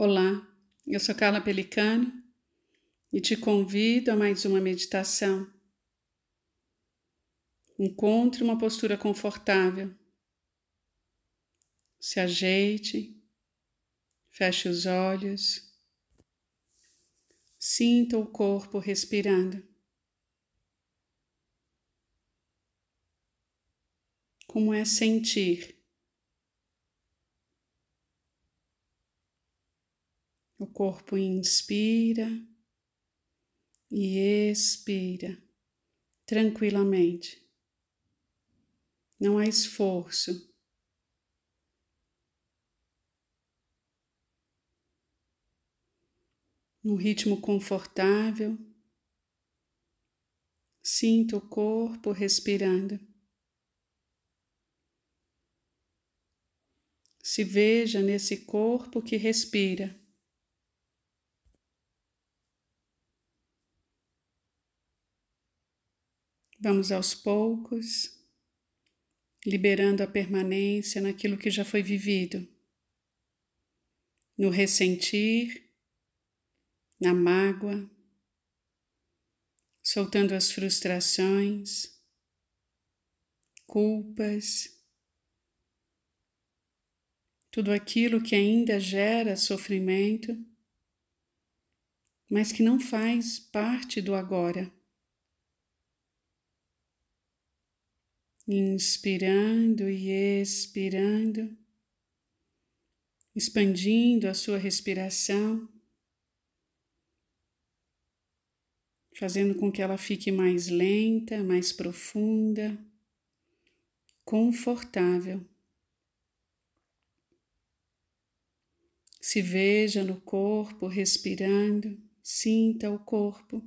Olá, eu sou Carla Pelicano e te convido a mais uma meditação. Encontre uma postura confortável. Se ajeite, feche os olhos, sinta o corpo respirando. Como é sentir corpo inspira e expira tranquilamente. Não há esforço. num ritmo confortável. Sinta o corpo respirando. Se veja nesse corpo que respira. Vamos aos poucos, liberando a permanência naquilo que já foi vivido, no ressentir, na mágoa, soltando as frustrações, culpas, tudo aquilo que ainda gera sofrimento, mas que não faz parte do agora. inspirando e expirando, expandindo a sua respiração, fazendo com que ela fique mais lenta, mais profunda, confortável. Se veja no corpo respirando, sinta o corpo.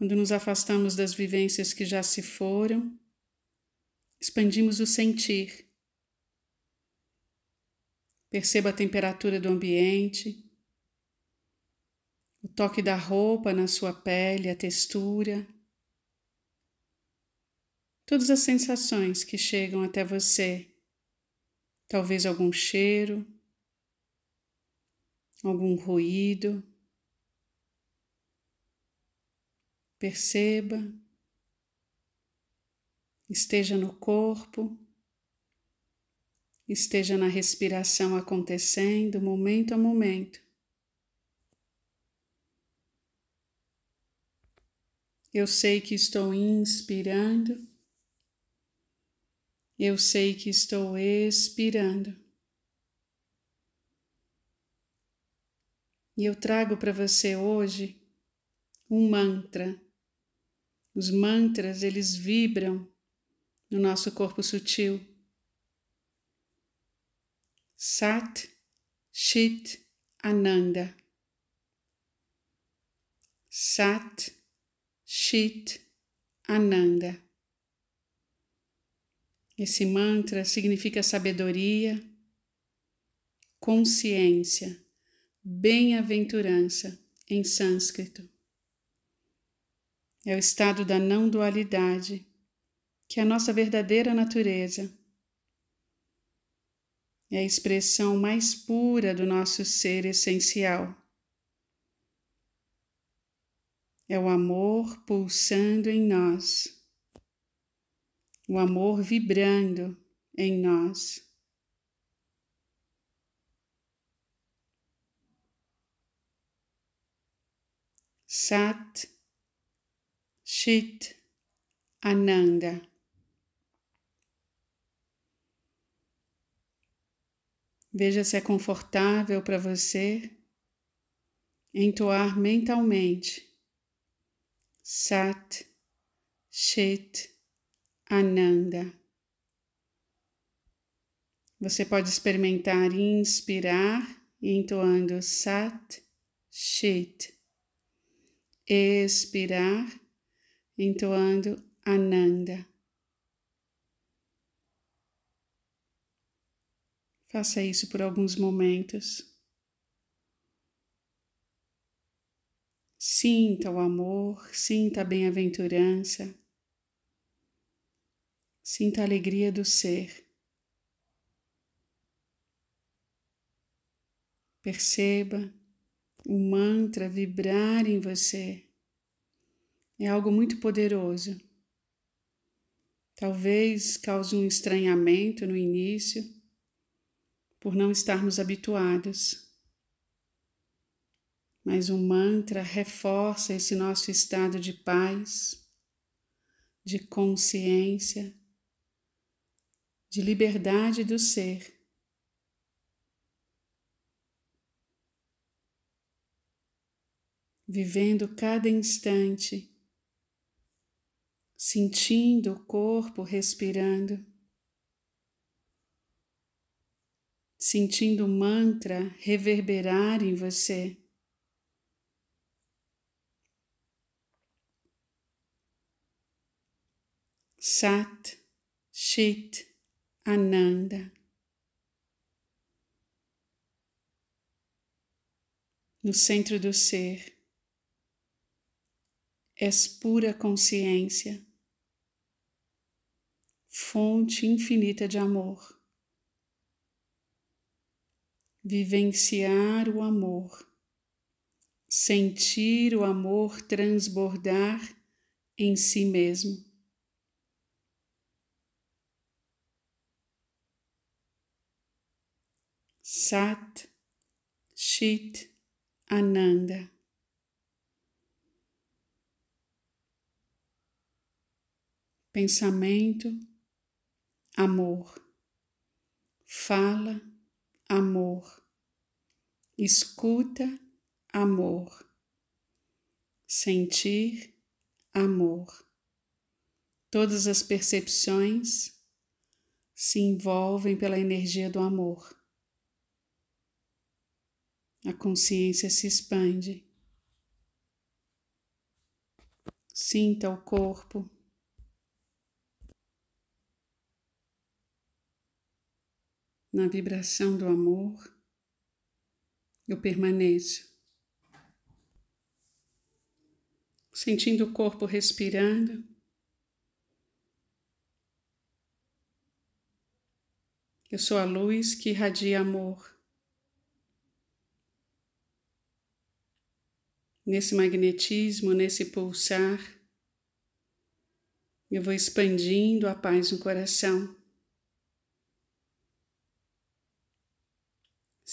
Quando nos afastamos das vivências que já se foram, expandimos o sentir. Perceba a temperatura do ambiente, o toque da roupa na sua pele, a textura. Todas as sensações que chegam até você, talvez algum cheiro, algum ruído. Perceba, esteja no corpo, esteja na respiração acontecendo momento a momento. Eu sei que estou inspirando, eu sei que estou expirando. E eu trago para você hoje um mantra os mantras, eles vibram no nosso corpo sutil. Sat, Chit, Ananda. Sat, Chit, Ananda. Esse mantra significa sabedoria, consciência, bem-aventurança em sânscrito. É o estado da não dualidade, que é a nossa verdadeira natureza. É a expressão mais pura do nosso ser essencial. É o amor pulsando em nós, o amor vibrando em nós. Sat Chit Ananda. Veja se é confortável para você entoar mentalmente Sat Chit Ananda. Você pode experimentar inspirar entoando Sat Chit, expirar entoando Ananda. Faça isso por alguns momentos. Sinta o amor, sinta a bem-aventurança, sinta a alegria do ser. Perceba o mantra vibrar em você é algo muito poderoso. Talvez cause um estranhamento no início, por não estarmos habituados. Mas um mantra reforça esse nosso estado de paz, de consciência, de liberdade do ser. Vivendo cada instante sentindo o corpo respirando, sentindo o mantra reverberar em você. Sat, Chit, Ananda. No centro do ser, és pura consciência fonte infinita de amor. Vivenciar o amor, sentir o amor transbordar em si mesmo. Sat, Chit, Ananda. pensamento, amor. Fala, amor. Escuta, amor. Sentir, amor. Todas as percepções se envolvem pela energia do amor. A consciência se expande. Sinta o corpo. na vibração do amor, eu permaneço. Sentindo o corpo respirando, eu sou a luz que irradia amor. Nesse magnetismo, nesse pulsar, eu vou expandindo a paz no coração.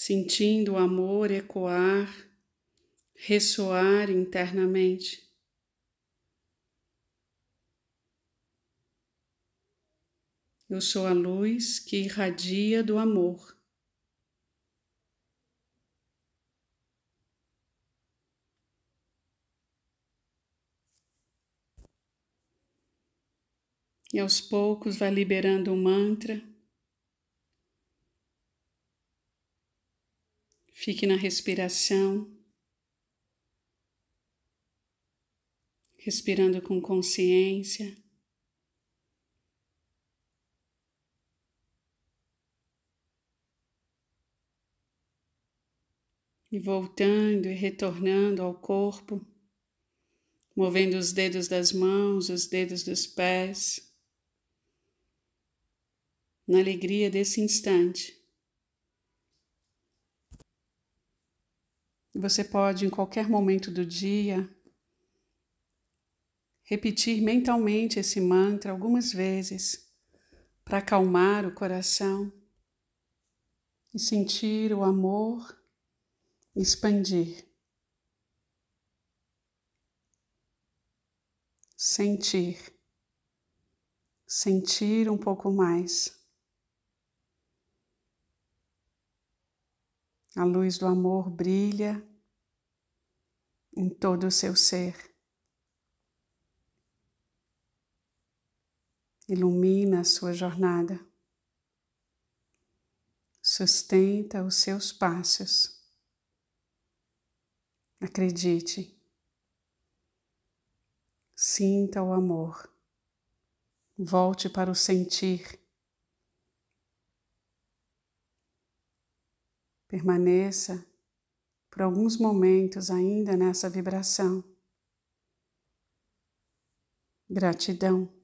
sentindo o amor ecoar, ressoar internamente. Eu sou a luz que irradia do amor. E aos poucos vai liberando o um mantra. Fique na respiração, respirando com consciência. E voltando e retornando ao corpo, movendo os dedos das mãos, os dedos dos pés, na alegria desse instante. Você pode, em qualquer momento do dia, repetir mentalmente esse mantra algumas vezes para acalmar o coração e sentir o amor expandir. Sentir. Sentir um pouco mais. A luz do amor brilha em todo o seu ser. Ilumina a sua jornada. Sustenta os seus passos. Acredite. Sinta o amor. Volte para o sentir. Permaneça por alguns momentos ainda nessa vibração. Gratidão.